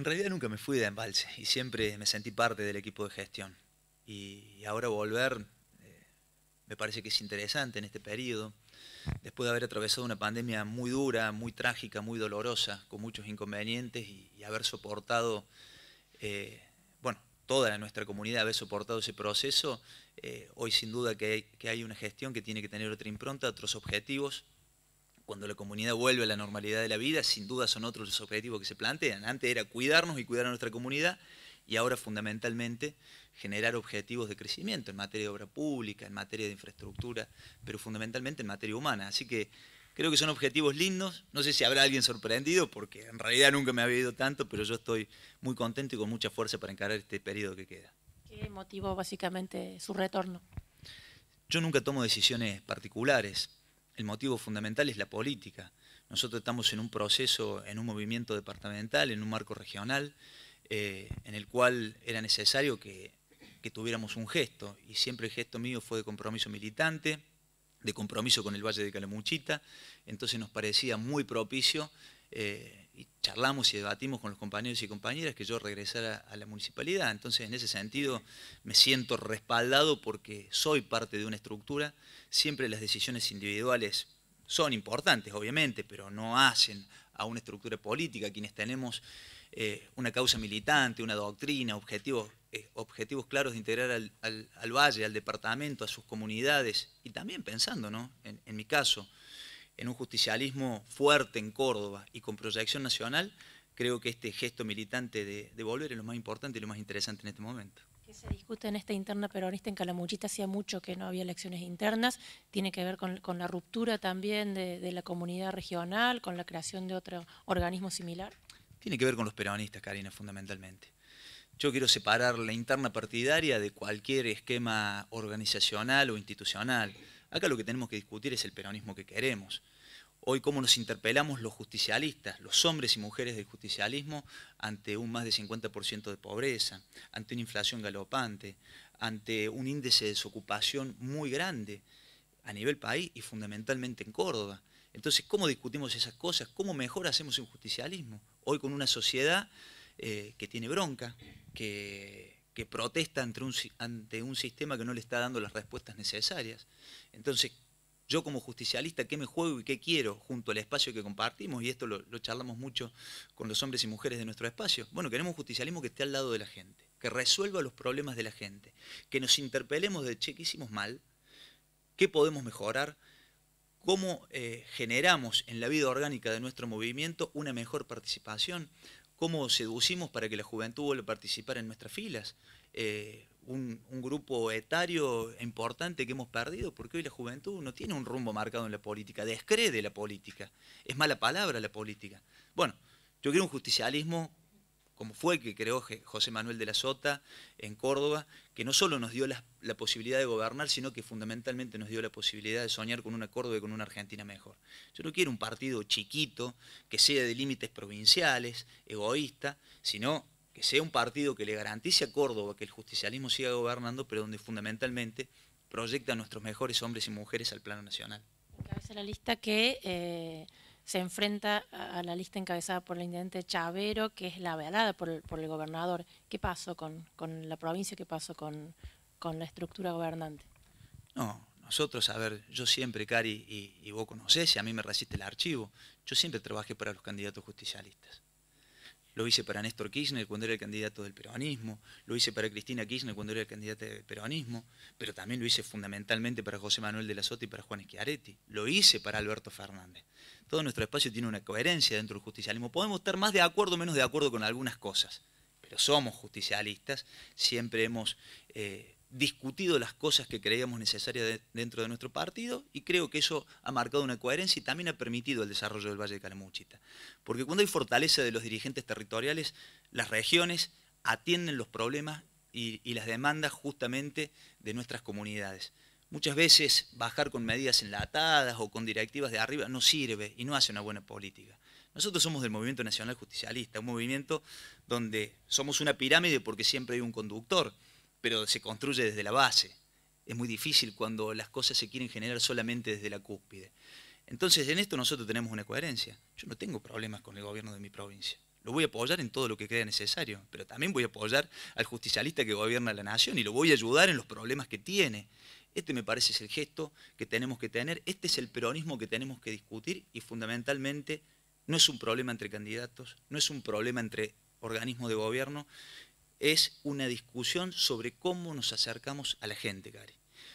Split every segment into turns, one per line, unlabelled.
En realidad nunca me fui de embalse y siempre me sentí parte del equipo de gestión. Y ahora volver eh, me parece que es interesante en este periodo, después de haber atravesado una pandemia muy dura, muy trágica, muy dolorosa, con muchos inconvenientes y, haber soportado, eh, bueno, toda nuestra comunidad haber soportado ese proceso, eh, hoy sin duda que hay una gestión que tiene que tener otra impronta, otros objetivos, cuando la comunidad vuelve a la normalidad de la vida, sin duda son otros los objetivos que se plantean. Antes era cuidarnos y cuidar a nuestra comunidad y ahora fundamentalmente generar objetivos de crecimiento en materia de obra pública, en materia de infraestructura, pero fundamentalmente en materia humana. Así que creo que son objetivos lindos. No sé si habrá alguien sorprendido porque en realidad nunca me ha ido tanto, pero yo estoy muy contento y con mucha fuerza para encarar este periodo que queda.
¿Qué motivó básicamente su retorno?
Yo nunca tomo decisiones particulares el motivo fundamental es la política. Nosotros estamos en un proceso, en un movimiento departamental, en un marco regional, eh, en el cual era necesario que, tuviéramos un gesto. Y siempre el gesto mío fue de compromiso militante, de compromiso con el Valle de Calamuchita. Entonces nos parecía muy propicio eh, y charlamos y debatimos con los compañeros y compañeras que yo regresara a la municipalidad. Entonces, en ese sentido, me siento respaldado porque soy parte de una estructura. Siempre las decisiones individuales son importantes, obviamente, pero no hacen a una estructura política. Quienes tenemos eh, una causa militante, una doctrina, objetivos, eh, objetivos claros de integrar al, valle, al departamento, a sus comunidades, y también pensando, ¿no? en mi caso, en un justicialismo fuerte en Córdoba y con proyección nacional, creo que este gesto militante de, volver es lo más importante y lo más interesante en este momento.
¿Qué se discute en esta interna peronista en Calamuchita hacía mucho que no había elecciones internas, tiene que ver con, la ruptura también de, de, la comunidad regional, con la creación de otro organismo similar.
Tiene que ver con los peronistas, Karina, fundamentalmente. Yo quiero separar la interna partidaria de cualquier esquema organizacional o institucional. Acá lo que tenemos que discutir es el peronismo que queremos. Hoy cómo nos interpelamos los justicialistas, los hombres y mujeres del justicialismo, ante un más de 50% de pobreza, ante una inflación galopante, ante un índice de desocupación muy grande a nivel país y fundamentalmente en Córdoba. Entonces, ¿cómo discutimos esas cosas? ¿Cómo mejor hacemos un justicialismo? Hoy con una sociedad eh, que tiene bronca, que que protesta ante un, sistema que no le está dando las respuestas necesarias. Entonces, yo como justicialista, ¿qué me juego y qué quiero junto al espacio que compartimos? Y esto lo, charlamos mucho con los hombres y mujeres de nuestro espacio. Bueno, queremos un justicialismo que esté al lado de la gente, que resuelva los problemas de la gente, que nos interpelemos de, che, ¿qué hicimos mal? ¿Qué podemos mejorar? ¿Cómo eh, generamos en la vida orgánica de nuestro movimiento una mejor participación? cómo seducimos para que la juventud vuelva a participar en nuestras filas. Eh, un, grupo etario importante que hemos perdido, porque hoy la juventud no tiene un rumbo marcado en la política, descrede la política, es mala palabra la política. Bueno, yo quiero un justicialismo como fue que creó José Manuel de la Sota en Córdoba, que no solo nos dio la, posibilidad de gobernar, sino que fundamentalmente nos dio la posibilidad de soñar con una Córdoba y con una Argentina mejor. Yo no quiero un partido chiquito, que sea de límites provinciales, egoísta, sino que sea un partido que le garantice a Córdoba que el justicialismo siga gobernando, pero donde fundamentalmente proyecta a nuestros mejores hombres y mujeres al plano nacional.
la lista que... Eh, se enfrenta a la lista encabezada por el intendente Chavero, que es la avalada por el, gobernador. ¿Qué pasó con, la provincia? ¿Qué pasó con, la estructura gobernante?
No, nosotros, a ver, yo siempre, Cari, y, y vos conocés, si a mí me resiste el archivo, yo siempre trabajé para los candidatos justicialistas. Lo hice para Néstor Kirchner cuando era el candidato del peronismo, lo hice para Cristina Kirchner cuando era el candidato del peronismo, pero también lo hice fundamentalmente para José Manuel de la Sota y para Juan Schiaretti. Lo hice para Alberto Fernández. Todo nuestro espacio tiene una coherencia dentro del justicialismo. Podemos estar más de acuerdo o menos de acuerdo con algunas cosas, pero somos justicialistas, siempre hemos... Eh, discutido las cosas que creíamos necesarias dentro de nuestro partido y creo que eso ha marcado una coherencia y también ha permitido el desarrollo del Valle de Calamuchita. Porque cuando hay fortaleza de los dirigentes territoriales, las regiones atienden los problemas y, y las demandas justamente de nuestras comunidades. Muchas veces bajar con medidas enlatadas o con directivas de arriba no sirve y no hace una buena política. Nosotros somos del Movimiento Nacional Justicialista, un movimiento donde somos una pirámide porque siempre hay un conductor pero se construye desde la base. Es muy difícil cuando las cosas se quieren generar solamente desde la cúspide. Entonces, en esto nosotros tenemos una coherencia. Yo no tengo problemas con el gobierno de mi provincia. Lo voy a apoyar en todo lo que crea necesario, pero también voy a apoyar al justicialista que gobierna la nación y lo voy a ayudar en los problemas que tiene. Este me parece es el gesto que tenemos que tener, este es el peronismo que tenemos que discutir y fundamentalmente no es un problema entre candidatos, no es un problema entre organismos de gobierno, es una discusión sobre cómo nos acercamos a la gente, Gari.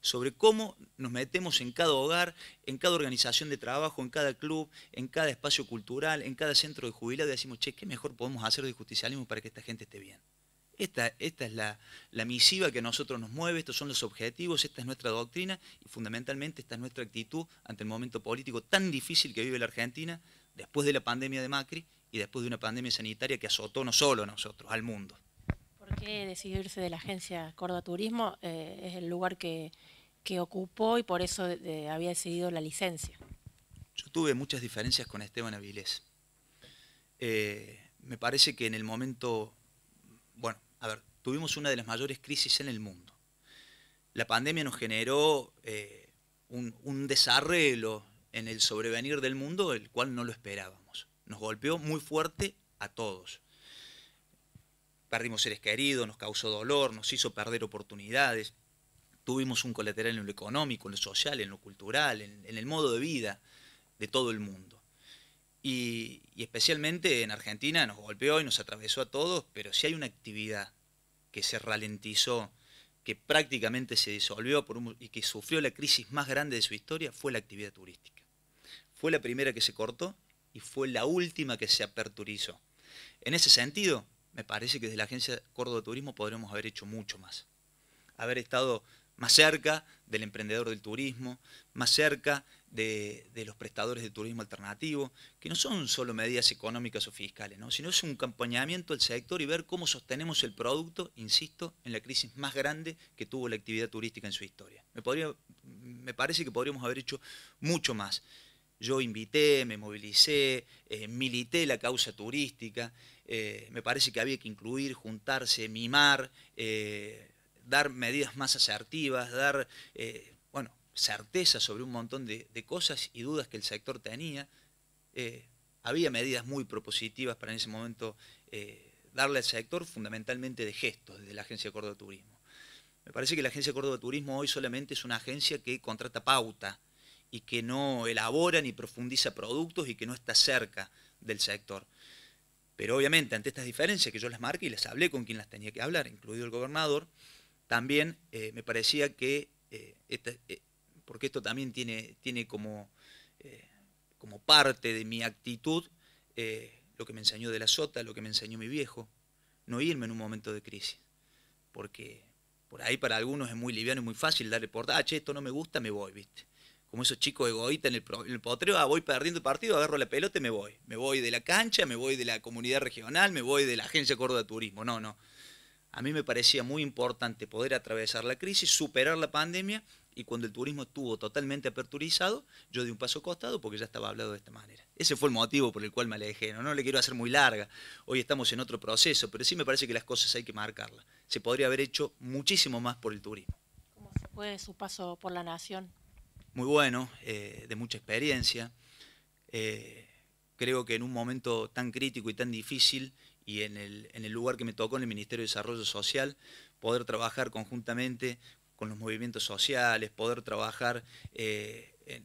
Sobre cómo nos metemos en cada hogar, en cada organización de trabajo, en cada club, en cada espacio cultural, en cada centro de jubilados y decimos, che, ¿qué mejor podemos hacer de justicialismo para que esta gente esté bien? Esta, esta es la, la, misiva que a nosotros nos mueve, estos son los objetivos, esta es nuestra doctrina y fundamentalmente esta es nuestra actitud ante el momento político tan difícil que vive la Argentina después de la pandemia de Macri y después de una pandemia sanitaria que azotó no solo a nosotros, al mundo
decidió irse de la agencia Córdoba Turismo? Eh, es el lugar que, ocupó y por eso eh, había decidido la licencia.
Yo tuve muchas diferencias con Esteban Avilés. Eh, me parece que en el momento, bueno, a ver, tuvimos una de las mayores crisis en el mundo. La pandemia nos generó un, un, en el sobrevenir del mundo, el cual no lo esperábamos. Nos golpeó muy fuerte a todos perdimos seres queridos, nos causó dolor, nos hizo perder oportunidades, tuvimos un colateral en lo económico, en lo social, en lo cultural, en, el modo de vida de todo el mundo. Y, especialmente en Argentina nos golpeó y nos atravesó a todos, pero si hay una actividad que se ralentizó, que prácticamente se disolvió por y que sufrió la crisis más grande de su historia, fue la actividad turística. Fue la primera que se cortó y fue la última que se aperturizó. En ese sentido, me parece que desde la Agencia Córdoba Turismo podríamos haber hecho mucho más. Haber estado más cerca del emprendedor del turismo, más cerca de, los prestadores de turismo alternativo, que no son solo medidas económicas o fiscales, sino es un acompañamiento al sector y ver cómo sostenemos el producto, insisto, en la crisis más grande que tuvo la actividad turística en su historia. me parece que podríamos haber hecho mucho más. Yo invité, me movilicé, eh, milité la causa turística. Eh, me parece que había que incluir, juntarse, mimar, eh, dar medidas más asertivas, dar bueno, certeza sobre un montón de, cosas y dudas que el sector tenía. había medidas muy propositivas para en ese momento darle al sector, fundamentalmente de gestos, desde la Agencia de Córdoba Turismo. Me parece que la Agencia de Córdoba Turismo hoy solamente es una agencia que contrata pauta, y que no elabora ni profundiza productos y que no está cerca del sector. Pero obviamente ante estas diferencias que yo las marqué y les hablé con quien las tenía que hablar, incluido el gobernador, también eh, me parecía que, eh, eh, porque esto también tiene, tiene como, como parte de mi actitud, lo que me enseñó de la sota, lo que me enseñó mi viejo, no irme en un momento de crisis, porque por ahí para algunos es muy liviano y muy fácil darle por, ah, che, esto no me gusta, me voy, ¿viste? como esos chicos egoístas en el, potreo, ah, voy perdiendo el partido, agarro la pelota y me voy. Me voy de la cancha, me voy de la comunidad regional, me voy de la Agencia Córdoba de Turismo. No, no. A mí me parecía muy importante poder atravesar la crisis, superar la pandemia y cuando el turismo estuvo totalmente aperturizado, yo di un paso costado porque ya estaba hablado de esta manera. Ese fue el motivo por el cual me alejé. No, no le quiero hacer muy larga. Hoy estamos en otro proceso, pero sí me parece que las cosas hay que marcarlas. Se podría haber hecho muchísimo más por el turismo.
¿Cómo se puede su paso por la nación?
muy bueno, eh, de mucha experiencia. Eh, creo que en un momento tan crítico y tan difícil y en el, en el lugar que me tocó en el Ministerio de Desarrollo Social, poder trabajar conjuntamente con los movimientos sociales, poder trabajar eh, en,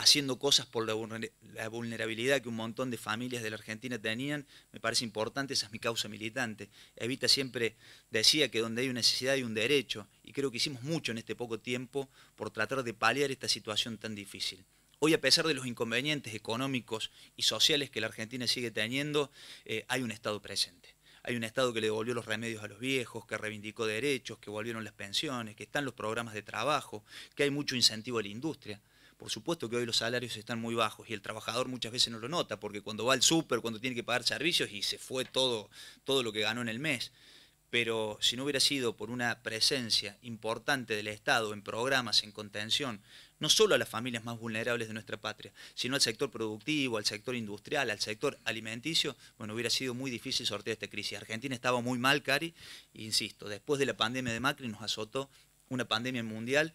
haciendo cosas por la vulnerabilidad que un montón de familias de la Argentina tenían, me parece importante, esa es mi causa militante. Evita siempre decía que donde hay una necesidad hay un derecho, y creo que hicimos mucho en este poco tiempo por tratar de paliar esta situación tan difícil. Hoy, a pesar de los inconvenientes económicos y sociales que la Argentina sigue teniendo, eh, hay un Estado presente. Hay un Estado que le devolvió los remedios a los viejos, que reivindicó derechos, que volvieron las pensiones, que están los programas de trabajo, que hay mucho incentivo a la industria. Por supuesto que hoy los salarios están muy bajos y el trabajador muchas veces no lo nota, porque cuando va al súper, cuando tiene que pagar servicios y se fue todo, todo lo que ganó en el mes. Pero si no hubiera sido por una presencia importante del Estado en programas, en contención, no solo a las familias más vulnerables de nuestra patria, sino al sector productivo, al sector industrial, al sector alimenticio, bueno, hubiera sido muy difícil sortear esta crisis. Argentina estaba muy mal, Cari, insisto, después de la pandemia de Macri nos azotó una pandemia mundial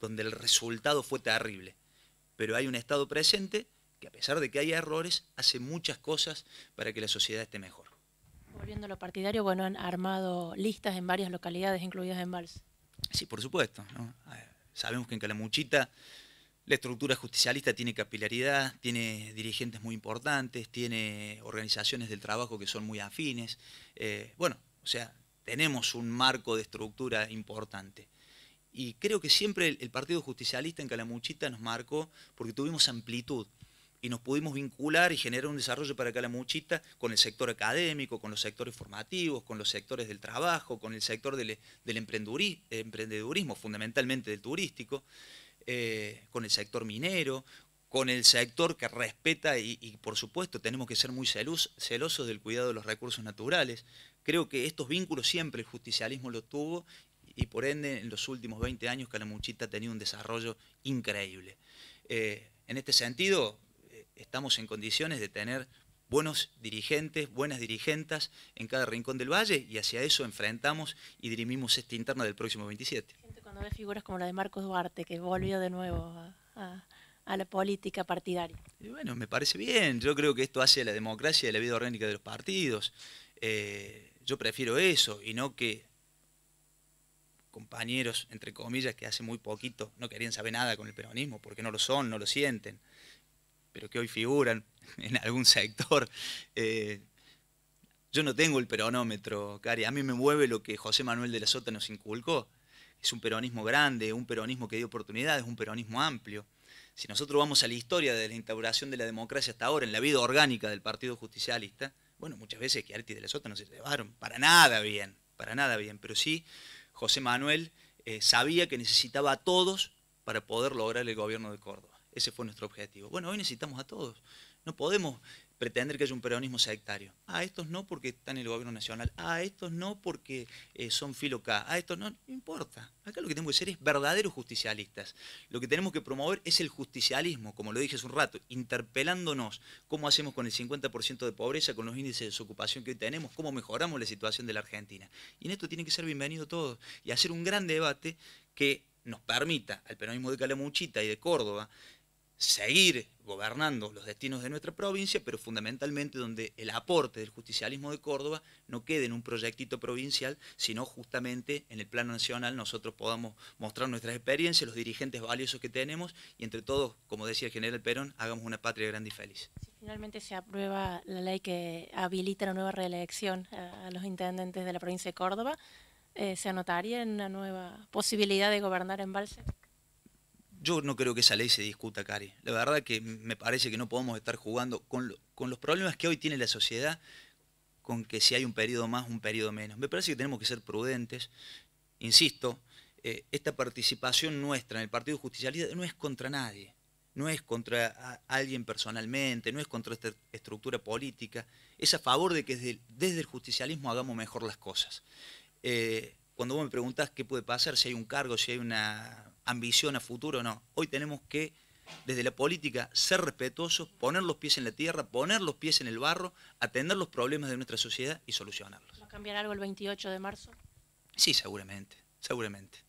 donde el resultado fue terrible. Pero hay un Estado presente que a pesar de que haya errores, hace muchas cosas para que la sociedad esté mejor.
Volviendo a lo partidario, bueno, han armado listas en varias localidades, incluidas en Vals.
Sí, por supuesto. Sabemos que en Calamuchita la estructura justicialista tiene capilaridad, tiene dirigentes muy importantes, tiene organizaciones del trabajo que son muy afines. Eh, bueno, o sea, tenemos un marco de estructura importante. Y creo que siempre el, Partido Justicialista en Calamuchita nos marcó porque tuvimos amplitud y nos pudimos vincular y generar un desarrollo para Calamuchita con el sector académico, con los sectores formativos, con los sectores del trabajo, con el sector del, emprendedurismo, fundamentalmente del turístico, eh, con el sector minero, con el sector que respeta y, por supuesto tenemos que ser muy celos, celosos del cuidado de los recursos naturales. Creo que estos vínculos siempre el justicialismo los tuvo y por ende en los últimos 20 años Calamuchita ha tenido un desarrollo increíble. Eh, en este sentido, eh, estamos en condiciones de tener buenos dirigentes, buenas dirigentes en cada rincón del valle y hacia eso enfrentamos y dirimimos este interna del próximo 27.
Cuando ve figuras como la de Marcos Duarte, que volvió de nuevo a, la política partidaria. bueno, me parece bien,
yo creo que esto hace a la democracia y la vida orgánica de los partidos. Eh, yo prefiero eso y no que compañeros, entre comillas, que hace muy poquito no querían saber nada con el peronismo, porque no lo son, no lo sienten, pero que hoy figuran en algún sector. Eh, yo no tengo el peronómetro, Cari, a mí me mueve lo que José Manuel de la Sota nos inculcó. Es un peronismo grande, un peronismo que dio oportunidades, un peronismo amplio. Si nosotros vamos a la historia de la instauración de la democracia hasta ahora, en la vida orgánica del Partido Justicialista, bueno, muchas veces que Arti de la Sota no se llevaron para nada bien, para nada bien, pero sí José Manuel eh, sabía que necesitaba a todos para poder lograr el gobierno de Córdoba. Ese fue nuestro objetivo. Bueno, hoy necesitamos a todos. No podemos pretender que haya un peronismo sectario. Ah, estos no porque están en el gobierno nacional. Ah, estos no porque eh, son filo K. Ah, estos no. No importa. Acá lo que tenemos que ser es verdaderos justicialistas. Lo que tenemos que promover es el justicialismo, como lo dije hace un rato, interpelándonos cómo hacemos con el 50% de pobreza, con los índices de desocupación que hoy tenemos, cómo mejoramos la situación de la Argentina. Y en esto tiene que ser bienvenido todos y hacer un gran debate que nos permita al peronismo de Calamuchita y de Córdoba seguir gobernando los destinos de nuestra provincia, pero fundamentalmente donde el aporte del justicialismo de Córdoba no quede en un proyectito provincial, sino justamente en el plano nacional nosotros podamos mostrar nuestras experiencias, los dirigentes valiosos que tenemos y entre todos, como decía el general Perón, hagamos una patria grande y feliz.
Si finalmente se aprueba la ley que habilita la nueva reelección a los intendentes de la provincia de Córdoba. Eh, ¿Se anotaría en una nueva posibilidad de gobernar en Balsas?
yo no creo que esa ley se discuta, Cari. La verdad que me parece que no podemos estar jugando con, los problemas que hoy tiene la sociedad, con que si hay un periodo más, un periodo menos. Me parece que tenemos que ser prudentes. Insisto, eh, esta participación nuestra en el Partido Justicialista no es contra nadie, no es contra alguien personalmente, no es contra esta estructura política, es a favor de que desde, el justicialismo hagamos mejor las cosas. Eh, cuando vos me preguntás qué puede pasar, si hay un cargo, si hay una ambición a futuro, no. Hoy tenemos que, desde la política, ser respetuosos, poner los pies en la tierra, poner los pies en el barro, atender los problemas de nuestra sociedad y solucionarlos.
¿Va a cambiar algo el 28 de marzo?
Sí, seguramente, seguramente.